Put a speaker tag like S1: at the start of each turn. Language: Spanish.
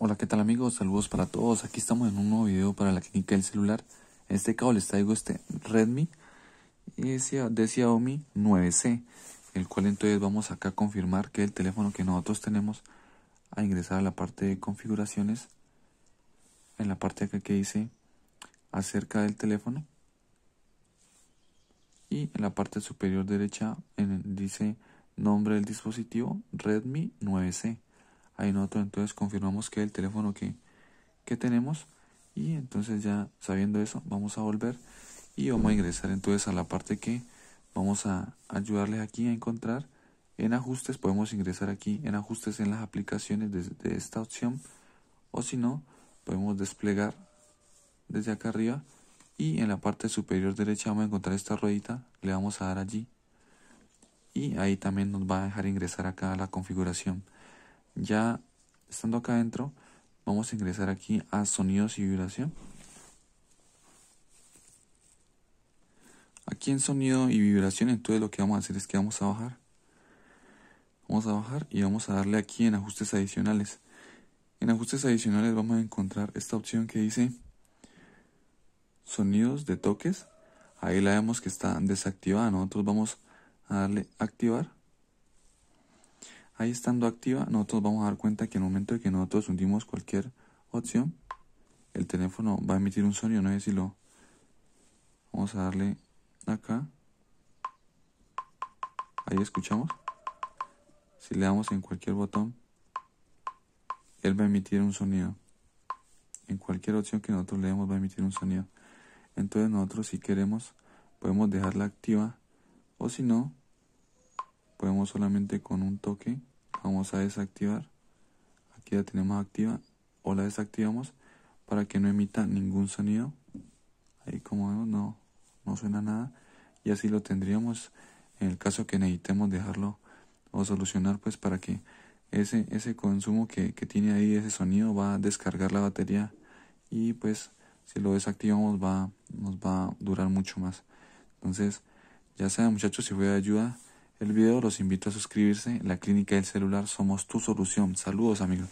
S1: Hola, ¿qué tal amigos? Saludos para todos. Aquí estamos en un nuevo video para la clínica del celular. En este caso les traigo este Redmi de Xiaomi 9C, el cual entonces vamos acá a confirmar que el teléfono que nosotros tenemos a ingresar a la parte de configuraciones, en la parte acá que dice acerca del teléfono y en la parte superior derecha dice nombre del dispositivo Redmi 9C hay un otro, entonces confirmamos que el teléfono que, tenemos y entonces ya sabiendo eso vamos a volver y vamos a ingresar entonces a la parte que vamos a ayudarles aquí a encontrar en ajustes podemos ingresar aquí en ajustes en las aplicaciones desde esta opción o si no podemos desplegar desde acá arriba y en la parte superior derecha vamos a encontrar esta ruedita le vamos a dar allí y ahí también nos va a dejar ingresar acá a la configuración ya estando acá adentro, vamos a ingresar aquí a sonidos y vibración. Aquí en sonido y vibración, entonces lo que vamos a hacer es que vamos a bajar. Vamos a bajar y vamos a darle aquí en ajustes adicionales. En ajustes adicionales vamos a encontrar esta opción que dice sonidos de toques. Ahí la vemos que está desactivada. Nosotros vamos a darle activar. Ahí estando activa, nosotros vamos a dar cuenta que en el momento de que nosotros hundimos cualquier opción, el teléfono va a emitir un sonido, no es si Vamos a darle acá. Ahí escuchamos. Si le damos en cualquier botón, él va a emitir un sonido. En cualquier opción que nosotros le va a emitir un sonido. Entonces nosotros si queremos podemos dejarla activa o si no podemos solamente con un toque vamos a desactivar aquí la tenemos activa o la desactivamos para que no emita ningún sonido ahí como vemos no, no suena nada y así lo tendríamos en el caso que necesitemos dejarlo o solucionar pues para que ese, ese consumo que, que tiene ahí ese sonido va a descargar la batería y pues si lo desactivamos va, nos va a durar mucho más entonces ya sea muchachos si fue de ayuda el video los invito a suscribirse. La clínica del celular somos tu solución. Saludos amigos.